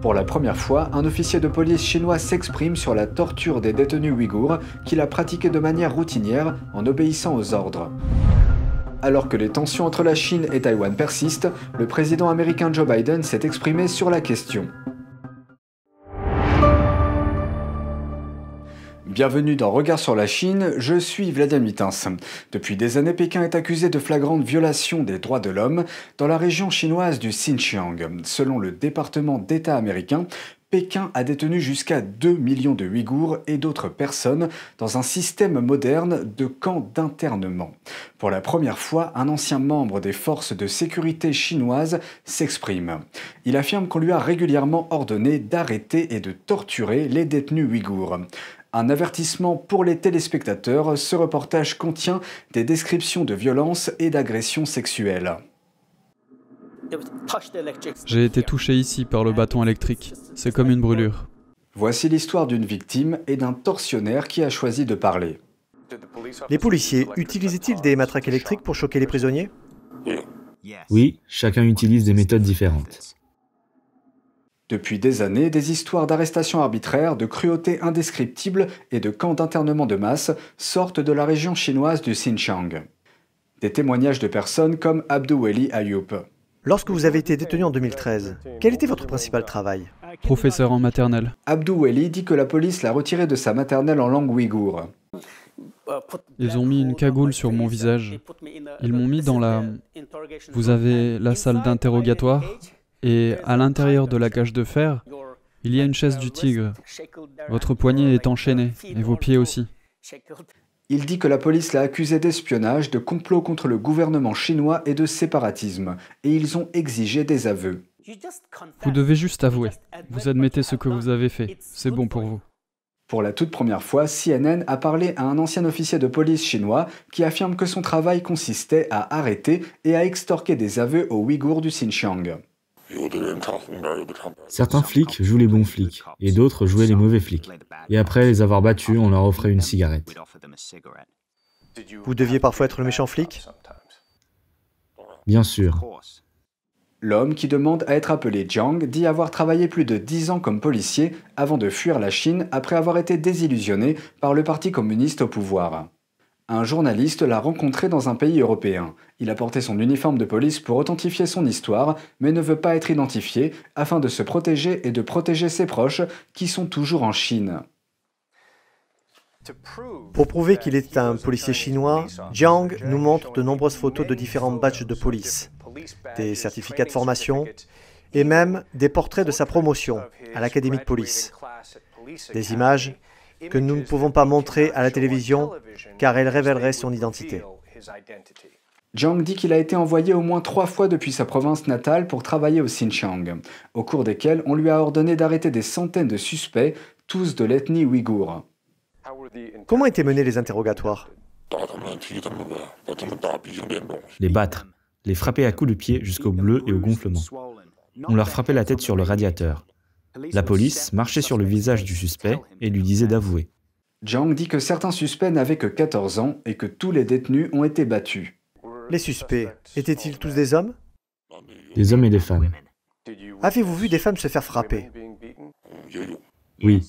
Pour la première fois, un officier de police chinois s'exprime sur la torture des détenus ouïghours qu'il a pratiquée de manière routinière en obéissant aux ordres. Alors que les tensions entre la Chine et Taïwan persistent, le président américain Joe Biden s'est exprimé sur la question. Bienvenue dans Regard sur la Chine, je suis Vladimir Mitins. Depuis des années, Pékin est accusé de flagrantes violations des droits de l'homme dans la région chinoise du Xinjiang. Selon le département d'État américain, Pékin a détenu jusqu'à 2 millions de Ouïghours et d'autres personnes dans un système moderne de camps d'internement. Pour la première fois, un ancien membre des forces de sécurité chinoises s'exprime. Il affirme qu'on lui a régulièrement ordonné d'arrêter et de torturer les détenus Ouïghours. Un avertissement pour les téléspectateurs, ce reportage contient des descriptions de violences et d'agressions sexuelles. J'ai été touché ici par le bâton électrique. C'est comme une brûlure. Voici l'histoire d'une victime et d'un tortionnaire qui a choisi de parler. Les policiers utilisaient-ils des matraques électriques pour choquer les prisonniers Oui, chacun utilise des méthodes différentes. Depuis des années, des histoires d'arrestations arbitraires, de cruautés indescriptibles et de camps d'internement de masse sortent de la région chinoise du Xinjiang. Des témoignages de personnes comme Abdouweli Ayoub. Lorsque vous avez été détenu en 2013, quel était votre principal travail Professeur en maternelle. Abdouweli dit que la police l'a retiré de sa maternelle en langue ouïghour. Ils ont mis une cagoule sur mon visage. Ils m'ont mis dans la... Vous avez la salle d'interrogatoire et à l'intérieur de la cage de fer, il y a une chaise du tigre. Votre poignet est enchaîné, et vos pieds aussi. Il dit que la police l'a accusé d'espionnage, de complot contre le gouvernement chinois et de séparatisme, et ils ont exigé des aveux. Vous devez juste avouer. Vous admettez ce que vous avez fait. C'est bon pour vous. Pour la toute première fois, CNN a parlé à un ancien officier de police chinois qui affirme que son travail consistait à arrêter et à extorquer des aveux aux Ouïghours du Xinjiang. Certains flics jouent les bons flics et d'autres jouaient les mauvais flics. Et après les avoir battus, on leur offrait une cigarette. Vous deviez parfois être le méchant flic Bien sûr. L'homme qui demande à être appelé Jiang dit avoir travaillé plus de 10 ans comme policier avant de fuir la Chine après avoir été désillusionné par le Parti communiste au pouvoir. Un journaliste l'a rencontré dans un pays européen. Il a porté son uniforme de police pour authentifier son histoire, mais ne veut pas être identifié afin de se protéger et de protéger ses proches qui sont toujours en Chine. Pour prouver qu'il est un policier chinois, Jiang nous montre de nombreuses photos de différents badges de police, des certificats de formation et même des portraits de sa promotion à l'Académie de police. Des images que nous ne pouvons pas montrer à la télévision car elle révélerait son identité. Jiang dit qu'il a été envoyé au moins trois fois depuis sa province natale pour travailler au Xinjiang, au cours desquels on lui a ordonné d'arrêter des centaines de suspects, tous de l'ethnie ouïghour. Comment étaient menés les interrogatoires Les battre, les frapper à coups de pied jusqu'au bleu et au gonflement. On leur frappait la tête sur le radiateur. La police marchait sur le visage du suspect et lui disait d'avouer. Jiang dit que certains suspects n'avaient que 14 ans et que tous les détenus ont été battus. Les suspects, étaient-ils tous des hommes Des hommes et des femmes. Avez-vous vu des femmes se faire frapper Oui.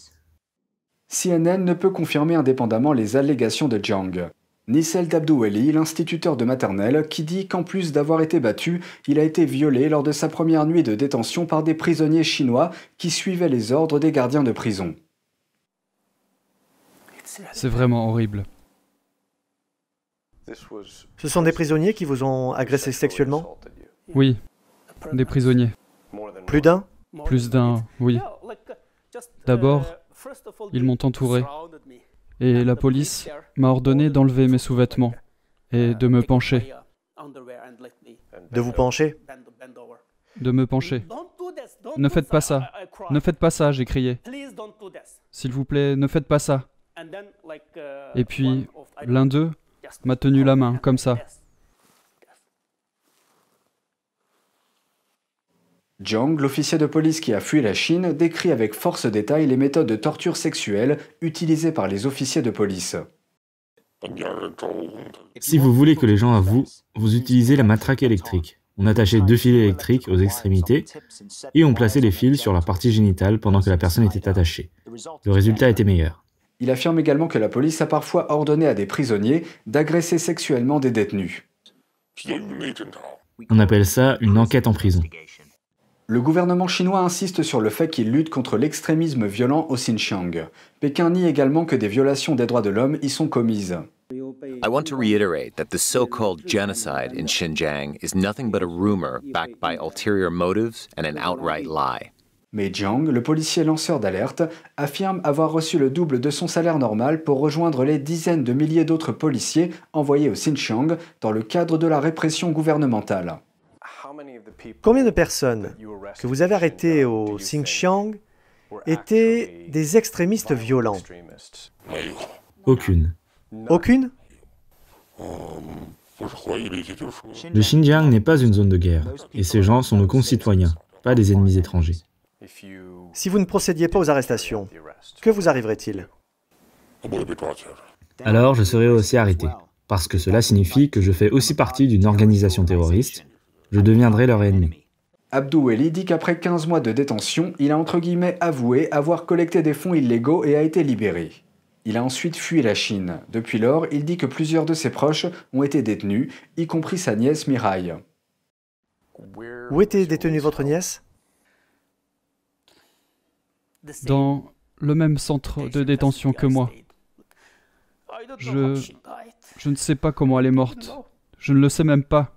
CNN ne peut confirmer indépendamment les allégations de Jiang. Nissel Dabdoueli, l'instituteur de maternelle, qui dit qu'en plus d'avoir été battu, il a été violé lors de sa première nuit de détention par des prisonniers chinois qui suivaient les ordres des gardiens de prison. C'est vraiment horrible. Ce sont des prisonniers qui vous ont agressé sexuellement Oui, des prisonniers. Plus d'un Plus d'un, oui. D'abord, ils m'ont entouré et la police m'a ordonné d'enlever mes sous-vêtements et de me pencher. De vous pencher De me pencher. Ne faites pas ça. Ne faites pas ça, j'ai crié. S'il vous plaît, ne faites pas ça. Et puis, l'un d'eux m'a tenu la main, comme ça. Jiang, l'officier de police qui a fui la Chine, décrit avec force détail les méthodes de torture sexuelle utilisées par les officiers de police. Si vous voulez que les gens avouent, vous utilisez la matraque électrique. On attachait deux fils électriques aux extrémités et on plaçait les fils sur la partie génitale pendant que la personne était attachée. Le résultat était meilleur. Il affirme également que la police a parfois ordonné à des prisonniers d'agresser sexuellement des détenus. On appelle ça une enquête en prison. Le gouvernement chinois insiste sur le fait qu'il lutte contre l'extrémisme violent au Xinjiang. Pékin nie également que des violations des droits de l'homme y sont commises. I want so-called genocide Xinjiang Mais Jiang, le policier lanceur d'alerte, affirme avoir reçu le double de son salaire normal pour rejoindre les dizaines de milliers d'autres policiers envoyés au Xinjiang dans le cadre de la répression gouvernementale. Combien de personnes que vous avez arrêtées au Xinjiang étaient des extrémistes violents Aucune. Aucune euh, Le Xinjiang n'est pas une zone de guerre, et ces gens sont nos concitoyens, pas des ennemis étrangers. Si vous ne procédiez pas aux arrestations, que vous arriverait-il ah Alors je serais aussi arrêté, parce que cela signifie que je fais aussi partie d'une organisation terroriste je deviendrai leur ennemi. eli dit qu'après 15 mois de détention, il a entre guillemets avoué avoir collecté des fonds illégaux et a été libéré. Il a ensuite fui la Chine. Depuis lors, il dit que plusieurs de ses proches ont été détenus, y compris sa nièce Mirai. Où était détenue votre nièce Dans le même centre de détention que moi. Je ne sais pas comment elle est morte. Je ne le sais même pas.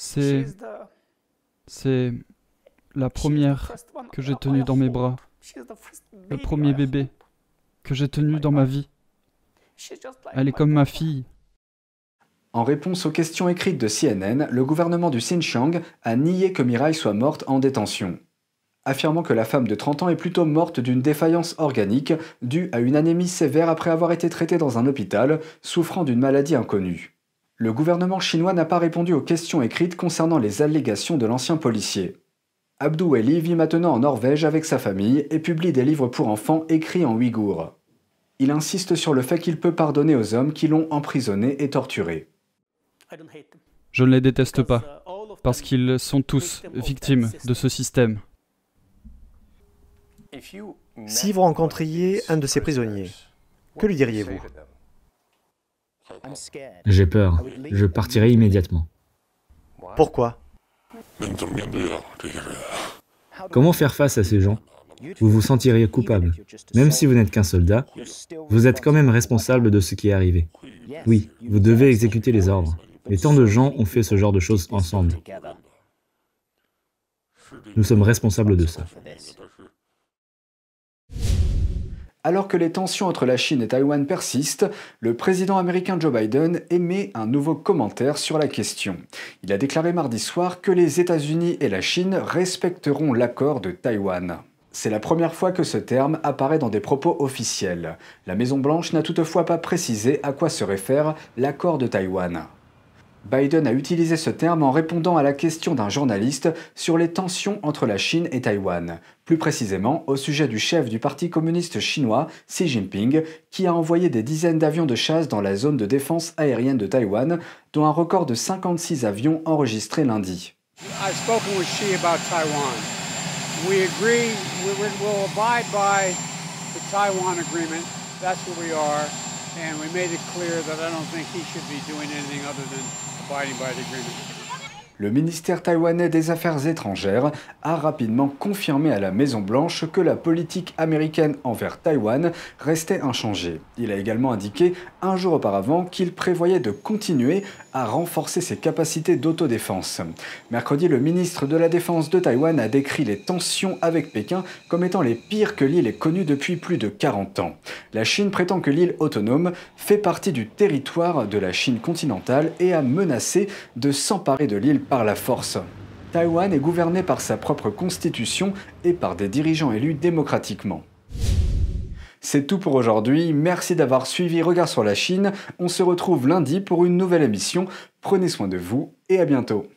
C'est. C'est la première que j'ai tenue dans mes bras. Le premier bébé que j'ai tenu dans ma vie. Elle est comme ma fille. En réponse aux questions écrites de CNN, le gouvernement du Xinjiang a nié que Mirai soit morte en détention, affirmant que la femme de 30 ans est plutôt morte d'une défaillance organique due à une anémie sévère après avoir été traitée dans un hôpital, souffrant d'une maladie inconnue. Le gouvernement chinois n'a pas répondu aux questions écrites concernant les allégations de l'ancien policier. Eli vit maintenant en Norvège avec sa famille et publie des livres pour enfants écrits en ouïghour. Il insiste sur le fait qu'il peut pardonner aux hommes qui l'ont emprisonné et torturé. Je ne les déteste pas, parce qu'ils sont tous victimes de ce système. Si vous rencontriez un de ces prisonniers, que lui diriez-vous j'ai peur. Je partirai immédiatement. Pourquoi Comment faire face à ces gens Vous vous sentiriez coupable. Même si vous n'êtes qu'un soldat, vous êtes quand même responsable de ce qui est arrivé. Oui, vous devez exécuter les ordres. Mais tant de gens ont fait ce genre de choses ensemble. Nous sommes responsables de ça. Alors que les tensions entre la Chine et Taïwan persistent, le président américain Joe Biden émet un nouveau commentaire sur la question. Il a déclaré mardi soir que les États-Unis et la Chine respecteront l'accord de Taïwan. C'est la première fois que ce terme apparaît dans des propos officiels. La Maison-Blanche n'a toutefois pas précisé à quoi se réfère l'accord de Taïwan. Biden a utilisé ce terme en répondant à la question d'un journaliste sur les tensions entre la Chine et Taïwan, plus précisément au sujet du chef du Parti communiste chinois, Xi Jinping, qui a envoyé des dizaines d'avions de chasse dans la zone de défense aérienne de Taïwan, dont un record de 56 avions enregistrés lundi. Le ministère taïwanais des Affaires étrangères a rapidement confirmé à la Maison-Blanche que la politique américaine envers Taïwan restait inchangée. Il a également indiqué un jour auparavant qu'il prévoyait de continuer à renforcer ses capacités d'autodéfense. Mercredi, le ministre de la Défense de Taïwan a décrit les tensions avec Pékin comme étant les pires que l'île ait connues depuis plus de 40 ans. La Chine prétend que l'île autonome fait partie du territoire de la Chine continentale et a menacé de s'emparer de l'île par la force. Taïwan est gouverné par sa propre constitution et par des dirigeants élus démocratiquement. C'est tout pour aujourd'hui. Merci d'avoir suivi Regard sur la Chine. On se retrouve lundi pour une nouvelle émission. Prenez soin de vous et à bientôt.